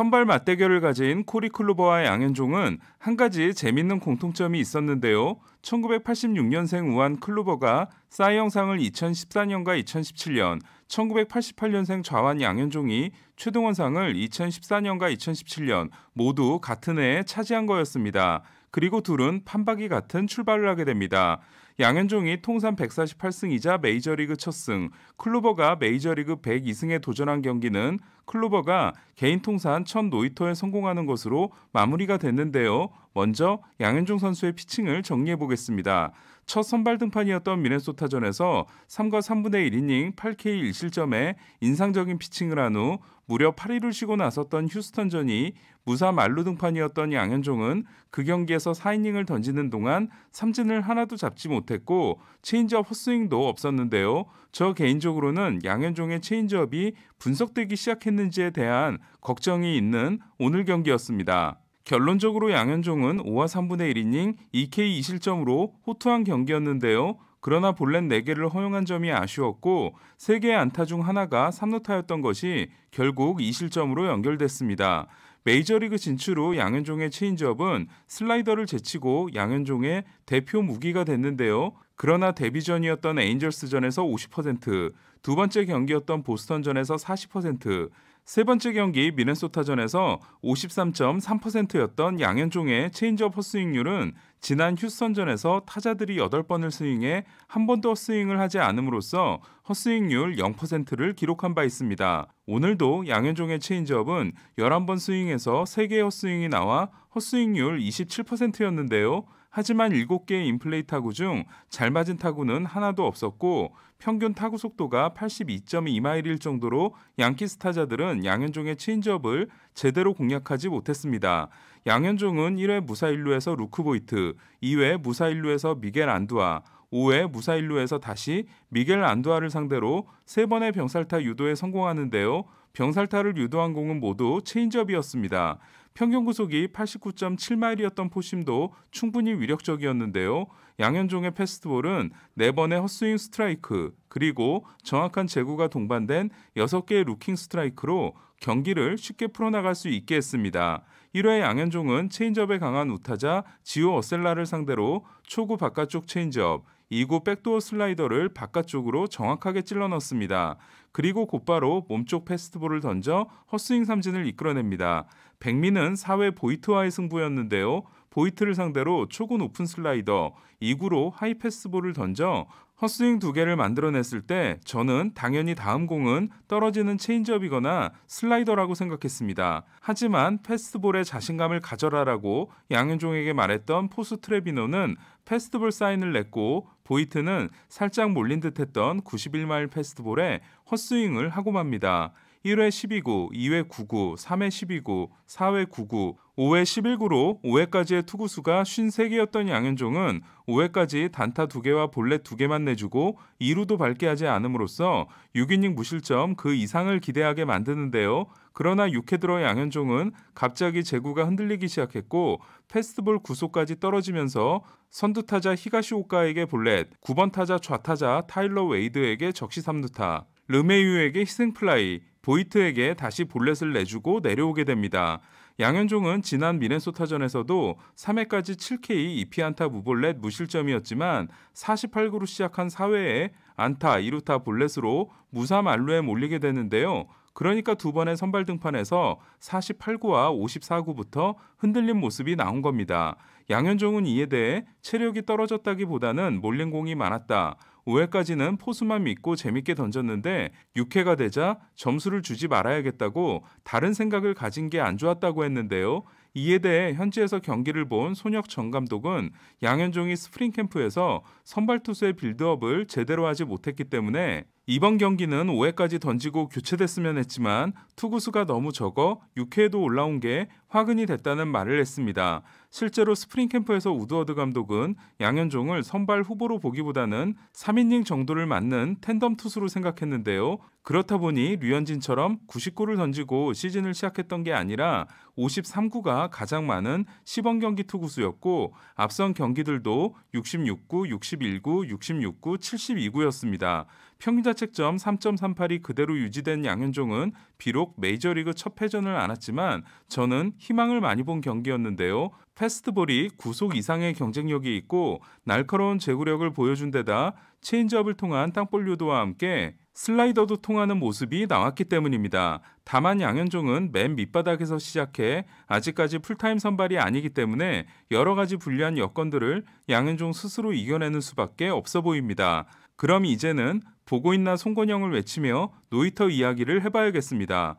선발 맞대결을 가진 코리 클루버와 양현종은 한 가지 재밌는 공통점이 있었는데요. 1986년생 우한 클루버가 싸이영상을 2014년과 2017년, 1988년생 좌완 양현종이 최동원상을 2014년과 2017년 모두 같은 해에 차지한 거였습니다. 그리고 둘은 판박이 같은 출발을 하게 됩니다. 양현종이 통산 148승이자 메이저리그 첫승, 클루버가 메이저리그 102승에 도전한 경기는 클루버가 개인 통산 첫 노이터에 성공하는 것으로 마무리가 됐는데요. 먼저 양현종 선수의 피칭을 정리해 보겠습니다. 첫 선발 등판이었던 미네소타전에서 3과 3분의 1이닝 8K 1실점에 인상적인 피칭을 한 후 무려 8위를 쉬고 나섰던 휴스턴전이 무사 말루 등판이었던 양현종은 그 경기에서 4이닝을 던지는 동안 삼진을 하나도 잡지 못했고 체인지업 헛스윙도 없었는데요. 저 개인적으로는 양현종의 체인지업이 분석되기 시작했는지에 대한 걱정이 있는 오늘 경기였습니다. 결론적으로 양현종은 5와 3분의 1이닝 2K 2실점으로 호투한 경기였는데요. 그러나 볼넷 4개를 허용한 점이 아쉬웠고 3개의 안타 중 하나가 3루타였던 것이 결국 2실점으로 연결됐습니다. 메이저리그 진출 후 양현종의 체인지업은 슬라이더를 제치고 양현종의 대표 무기가 됐는데요. 그러나 데뷔전이었던 에인절스전에서 50%, 두 번째 경기였던 보스턴전에서 40%, 세 번째 경기 미네소타전에서 53.3%였던 양현종의 체인지업 헛스윙률은 지난 휴스턴전에서 타자들이 8번을 스윙해 한 번도 헛스윙을 하지 않음으로써 헛스윙률 0%를 기록한 바 있습니다. 오늘도 양현종의 체인지업은 11번 스윙에서 3개의 헛스윙이 나와 헛스윙률 27%였는데요. 하지만 7개의 인플레이 타구 중 잘 맞은 타구는 하나도 없었고 평균 타구 속도가 82.2마일일 정도로 양키스 타자들은 양현종의 체인지업을 제대로 공략하지 못했습니다. 양현종은 1회 무사 1루에서 루크보이트, 2회 무사 1루에서 미겔 안두아, 5회 무사 1루에서 다시 미겔 안두아를 상대로 3번의 병살타 유도에 성공하는데요. 병살타를 유도한 공은 모두 체인지업이었습니다. 평균 구속이 89.7마일이었던 포심도 충분히 위력적이었는데요. 양현종의 패스트볼은 4번의 헛스윙 스트라이크 그리고 정확한 제구가 동반된 6개의 루킹 스트라이크로 경기를 쉽게 풀어나갈 수 있게 했습니다. 1회 양현종은 체인지업에 강한 우타자 지오 어셀라를 상대로 초구 바깥쪽 체인지업, 이구 백도어 슬라이더를 바깥쪽으로 정확하게 찔러 넣습니다. 그리고 곧바로 몸쪽 패스트볼을 던져 헛스윙 삼진을 이끌어냅니다. 백민은 4회 보이트와의 승부였는데요. 보이트를 상대로 초구 높은 슬라이더, 2구로 하이 패스볼을 던져 헛스윙 두 개를 만들어냈을 때 저는 당연히 다음 공은 떨어지는 체인지업이거나 슬라이더라고 생각했습니다. 하지만 패스트볼에 자신감을 가져라라고 양현종에게 말했던 포스 트레비노는 패스트볼 사인을 냈고 보이트는 살짝 몰린 듯했던 91마일 패스트볼에 헛스윙을 하고 맙니다. 1회 12구, 2회 9구, 3회 12구, 4회 9구, 5회 11구로 5회까지의 투구수가 53개였던 양현종은 5회까지 단타 2개와 볼넷 2개만 내주고 2루도 밝게 하지 않음으로써 6이닝 무실점 그 이상을 기대하게 만드는데요. 그러나 6회 들어 양현종은 갑자기 제구가 흔들리기 시작했고 패스트볼 구속까지 떨어지면서 선두타자 히가시오카에게 볼넷, 9번 타자 좌타자 타일러 웨이드에게 적시 3루타, 르메유에게 희생플라이, 보이트에게 다시 볼넷을 내주고 내려오게 됩니다. 양현종은 지난 미네소타전에서도 3회까지 7K 2피안타 무볼넷 무실점이었지만 48구로 시작한 4회에 안타 2루타 볼넷으로 무사 만루에 몰리게 되는데요. 그러니까 두 번의 선발 등판에서 48구와 54구부터 흔들린 모습이 나온 겁니다. 양현종은 이에 대해 체력이 떨어졌다기보다는 몰린 공이 많았다. 5회까지는 포수만 믿고 재밌게 던졌는데 6회가 되자 점수를 주지 말아야겠다고 다른 생각을 가진 게 안 좋았다고 했는데요. 이에 대해 현지에서 경기를 본 손혁 전 감독은 양현종이 스프링 캠프에서 선발 투수의 빌드업을 제대로 하지 못했기 때문에 이번 경기는 5회까지 던지고 교체됐으면 했지만 투구수가 너무 적어 6회에도 올라온 게 화근이 됐다는 말을 했습니다. 실제로 스프링 캠프에서 우드워드 감독은 양현종을 선발 후보로 보기보다는 3이닝 정도를 맞는 텐덤 투수로 생각했는데요. 그렇다 보니 류현진처럼 9 9를 던지고 시즌을 시작했던 게 아니라 53구가 가장 많은 시범 경기 투구수였고 앞선 경기들도 66구, 61구, 66구, 72구였습니다. 평균자책점 3.38이 그대로 유지된 양현종은 비록 메이저리그 첫 회전을 안았지만 저는 희망을 많이 본 경기였는데요. 패스트볼이 구속 이상의 경쟁력이 있고 날카로운 제구력을 보여준 데다 체인지업을 통한 땅볼 유도와 함께 슬라이더도 통하는 모습이 나왔기 때문입니다. 다만 양현종은 맨 밑바닥에서 시작해 아직까지 풀타임 선발이 아니기 때문에 여러 가지 불리한 여건들을 양현종 스스로 이겨내는 수밖에 없어 보입니다. 그럼 이제는 보고 있나 송건영을 외치며 노이터 이야기를 해봐야겠습니다.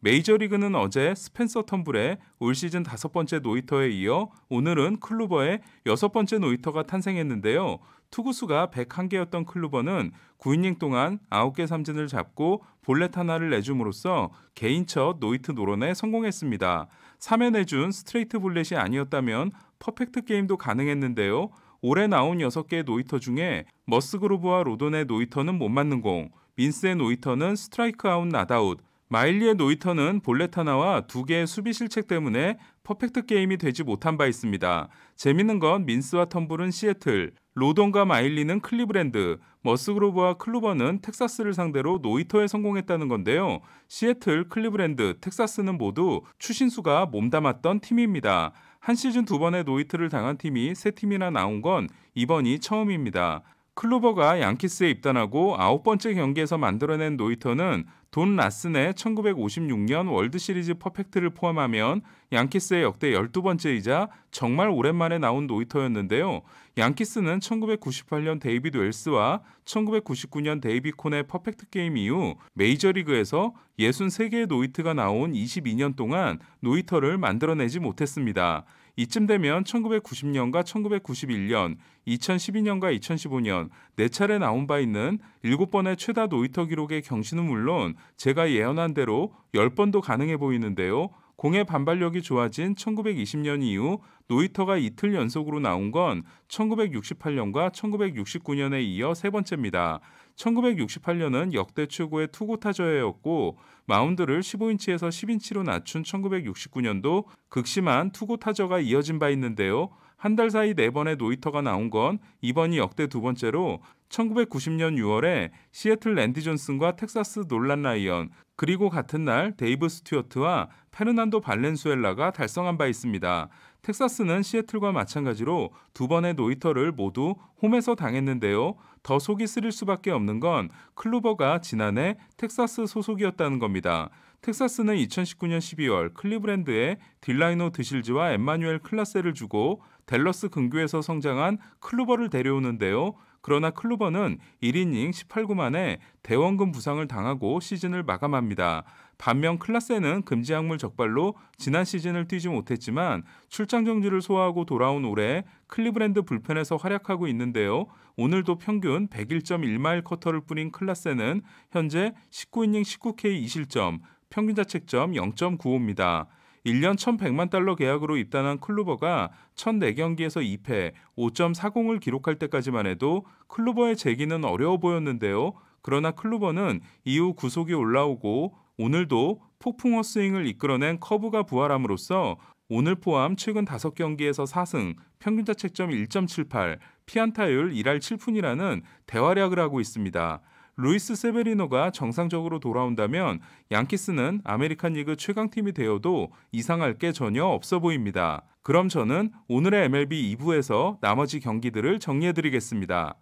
메이저리그는 어제 스펜서 텀블의 올 시즌 다섯 번째 노이터에 이어 오늘은 클루버의 여섯 번째 노이터가 탄생했는데요. 투구수가 101개였던 클루버는 9이닝 동안 9개 삼진을 잡고 볼넷 하나를 내줌으로써 개인 첫 노이트 노론에 성공했습니다. 3회 내준 스트레이트 볼넷이 아니었다면 퍼펙트 게임도 가능했는데요. 올해 나온 6개의 노이터 중에 머스그로브와 로돈의 노이터는 못 맞는 공, 민스의 노이터는 스트라이크 아웃 나다웃, 마일리의 노이터는 볼렛 하나와 두 개의 수비 실책 때문에 퍼펙트 게임이 되지 못한 바 있습니다. 재밌는 건 민스와 텀블은 시애틀, 로돈과 마일리는 클리브랜드, 머스그로브와 클루버는 텍사스를 상대로 노이터에 성공했다는 건데요. 시애틀, 클리브랜드, 텍사스는 모두 추신수가 몸담았던 팀입니다. 한 시즌 두 번의 노이트를 당한 팀이 세 팀이나 나온 건 이번이 처음입니다. 클로버가 양키스에 입단하고 아홉 번째 경기에서 만들어낸 노이터는 돈 라슨의 1956년 월드시리즈 퍼펙트를 포함하면 양키스의 역대 12번째이자 정말 오랜만에 나온 노이터였는데요. 양키스는 1998년 데이비드 웰스와 1999년 데이비 콘의 퍼펙트 게임 이후 메이저리그에서 63개의 노이트가 나온 22년 동안 노이터를 만들어내지 못했습니다. 이쯤 되면 1990년과 1991년, 2012년과 2015년 네 차례 나온 바 있는 7번의 최다 노이터 기록의 경신은 물론 제가 예언한 대로 10번도 가능해 보이는데요. 공의 반발력이 좋아진 1920년 이후 노이터가 이틀 연속으로 나온 건 1968년과 1969년에 이어 세 번째입니다. 1968년은 역대 최고의 투구 타저였고 마운드를 15인치에서 10인치로 낮춘 1969년도 극심한 투구 타저가 이어진 바 있는데요. 한 달 사이 네 번의 노이터가 나온 건 이번이 역대 두 번째로 1990년 6월에 시애틀 랜디 존슨과 텍사스 놀란 라이언, 그리고 같은 날 데이브 스튜어트와 페르난도 발렌수엘라가 달성한 바 있습니다. 텍사스는 시애틀과 마찬가지로 두 번의 노이터를 모두 홈에서 당했는데요. 더 속이 쓰릴 수밖에 없는 건 클루버가 지난해 텍사스 소속이었다는 겁니다. 텍사스는 2019년 12월 클리브랜드에 딜라이노 드실즈와 엠마뉴엘 클라세를 주고 델러스 근교에서 성장한 클루버를 데려오는데요. 그러나 클루버는 1이닝 18구 만에 대원금 부상을 당하고 시즌을 마감합니다. 반면 클라세는 금지 약물 적발로 지난 시즌을 뛰지 못했지만 출장 정지를 소화하고 돌아온 올해 클리브랜드 불펜에서 활약하고 있는데요. 오늘도 평균 101.1마일 커터를 뿌린 클라세는 현재 19이닝 19K 2실점, 평균 자책점 0.95입니다. 1년 1,100만 달러 계약으로 입단한 클루버가 1,004경기에서 2패, 5.40을 기록할 때까지만 해도 클루버의 재기는 어려워 보였는데요. 그러나 클루버는 이후 구속이 올라오고 오늘도 폭풍어 스윙을 이끌어낸 커브가 부활함으로써 오늘 포함 최근 5경기에서 4승, 평균자책점 1.78, 피안타율 1할 7푼이라는 대활약을 하고 있습니다. 루이스 세베리노가 정상적으로 돌아온다면 양키스는 아메리칸 리그 최강팀이 되어도 이상할 게 전혀 없어 보입니다. 그럼 저는 오늘의 MLB 2부에서 나머지 경기들을 정리해드리겠습니다.